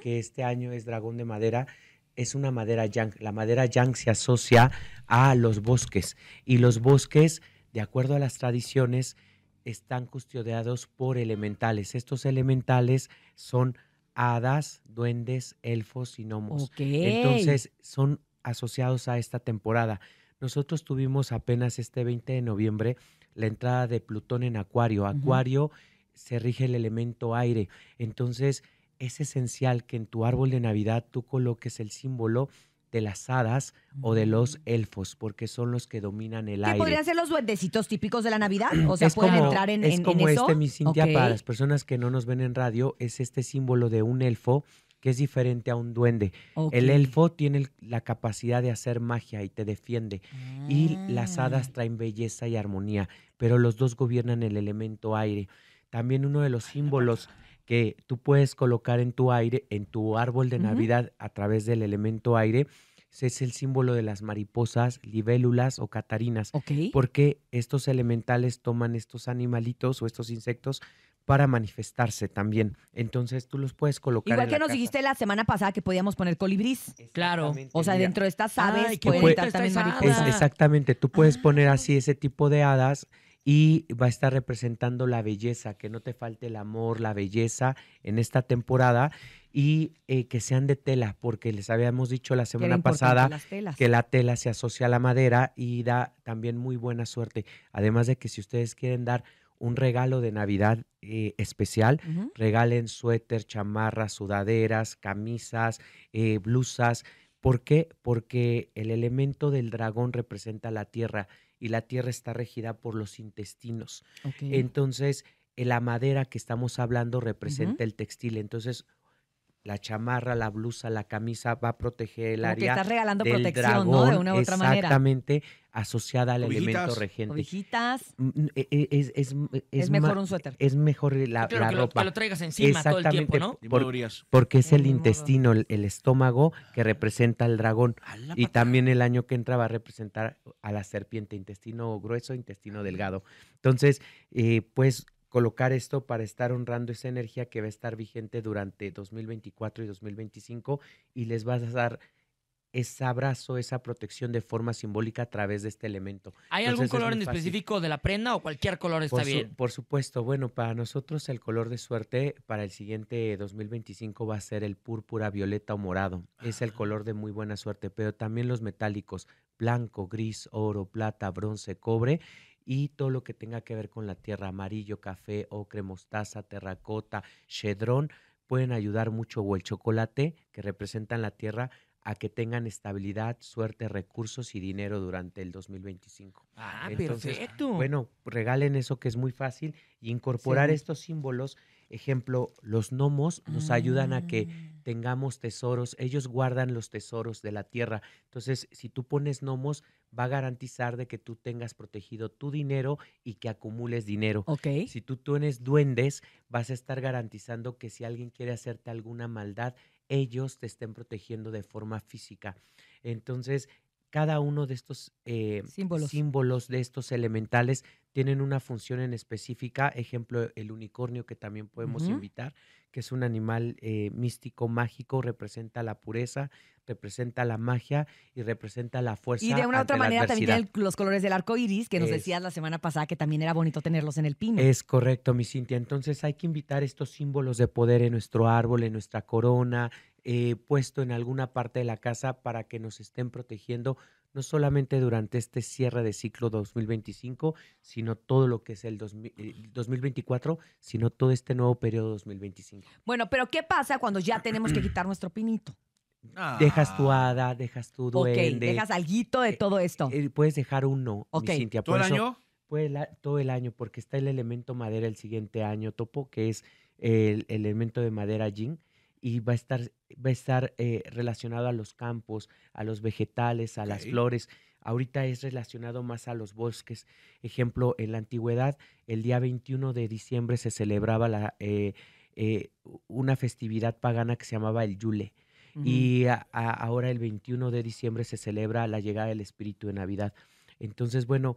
que este año es dragón de madera, es una madera yang. La madera yang se asocia a los bosques y los bosques, de acuerdo a las tradiciones, están custodiados por elementales. Estos elementales son hadas, duendes, elfos y gnomos. Entonces son asociados a esta temporada. Nosotros tuvimos apenas este 20 de noviembre la entrada de Plutón en Acuario. Acuario se rige el elemento aire. Entonces, es esencial que en tu árbol de Navidad tú coloques el símbolo de las hadas o de los mm. elfos, porque son los que dominan el aire. podrían ser los duendecitos típicos de la Navidad? O sea, pueden entrar en, este, mi para las personas que no nos ven en radio, es este símbolo de un elfo que es diferente a un duende. El elfo tiene la capacidad de hacer magia y te defiende. Y las hadas ah. traen belleza y armonía, pero los dos gobiernan el elemento aire. También uno de los símbolos que tú puedes colocar en tu aire, en tu árbol de Navidad a través del elemento aire, es el símbolo de las mariposas, libélulas o catarinas. Porque estos elementales toman estos animalitos o estos insectos para manifestarse también. Entonces tú los puedes colocar. Igual que nos dijiste la semana pasada que podíamos poner colibrís. Claro. O sea, dentro de estas aves pueden estar también mariposas. exactamente. Tú puedes poner así ese tipo de hadas y va a estar representando la belleza, que no te falte el amor, la belleza en esta temporada y eh, que sean de tela, porque les habíamos dicho la semana pasada que la tela se asocia a la madera y da también muy buena suerte. Además de que si ustedes quieren dar un regalo de Navidad eh, especial. Regalen suéter, chamarras, sudaderas, camisas, eh, blusas. ¿Por qué? Porque el elemento del dragón representa la tierra y la tierra está regida por los intestinos. Entonces, eh, la madera que estamos hablando representa el textil. Entonces, la chamarra, la blusa, la camisa va a proteger el área. estás regalando protección, ¿no? De una u otra manera. Exactamente, asociada al elemento regente. Mm, mm, eh, eh, es, mejor un suéter. Es mejor la, ropa. Lo, que lo traigas encima todo el tiempo, ¿no? porque es el intestino, el, estómago que representa al dragón. Y también el año que entra va a representar a la serpiente, intestino grueso, intestino delgado. Entonces, eh, pues colocar esto para estar honrando esa energía que va a estar vigente durante 2024 y 2025 y les vas a dar ese abrazo, esa protección de forma simbólica a través de este elemento. ¿Hay algún color en específico de la prenda o cualquier color está bien? Por supuesto, bueno, para nosotros el color de suerte para el siguiente 2025 va a ser el púrpura, violeta o morado. Es el ah. color de muy buena suerte, pero también los metálicos, blanco, gris, oro, plata, bronce, cobre y todo lo que tenga que ver con la tierra, amarillo, café, ocre, mostaza, terracota, chedrón, pueden ayudar mucho, o el chocolate, que representan la tierra, a que tengan estabilidad, suerte, recursos y dinero durante el 2025. Ah, perfecto. Bueno, regalen eso que es muy fácil y incorporar estos símbolos Ejemplo, los gnomos nos ayudan a que ah. tengamos tesoros, ellos guardan los tesoros de la tierra. Entonces, si tú pones gnomos, va a garantizar de que tú tengas protegido tu dinero y que acumules dinero. Si tú tienes duendes, vas a estar garantizando que si alguien quiere hacerte alguna maldad, ellos te estén protegiendo de forma física. Entonces, cada uno de estos eh, símbolos. de estos elementales tienen una función en específica. Ejemplo, el unicornio que también podemos invitar, que es un animal eh, místico, mágico, representa la pureza, representa la magia y representa la fuerza. Y de una otra manera también los colores del arco iris, que nos decías la semana pasada que también era bonito tenerlos en el pino. Es correcto, mi Cintia. Entonces hay que invitar estos símbolos de poder en nuestro árbol, en nuestra corona, eh, puesto en alguna parte de la casa para que nos estén protegiendo, no solamente durante este cierre de ciclo 2025, sino todo lo que es el, 2024, eh, sino todo este nuevo periodo 2025. Bueno, pero ¿qué pasa cuando ya tenemos que quitar nuestro pinito? Dejas tu ah. hada, dejas tu duende. Ok, dejas alguito de eh, todo esto. puedes dejar uno, Cintia. ¿Todo el año? todo el año, porque está el elemento madera el siguiente año, Topo, que es el, elemento de madera y y va a estar, va a estar eh, relacionado a los campos, a los vegetales, a las flores. Ahorita es relacionado más a los bosques. Ejemplo, en la antigüedad, el día 21 de diciembre se celebraba la, eh, eh, una festividad pagana que se llamaba el Yule. Y ahora el 21 de diciembre se celebra la llegada del Espíritu de Navidad. Entonces, bueno,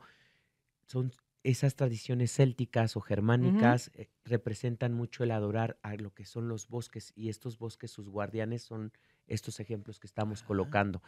son esas tradiciones célticas o germánicas eh, representan mucho el adorar a lo que son los bosques y estos bosques, sus guardianes, son estos ejemplos que estamos ah. colocando.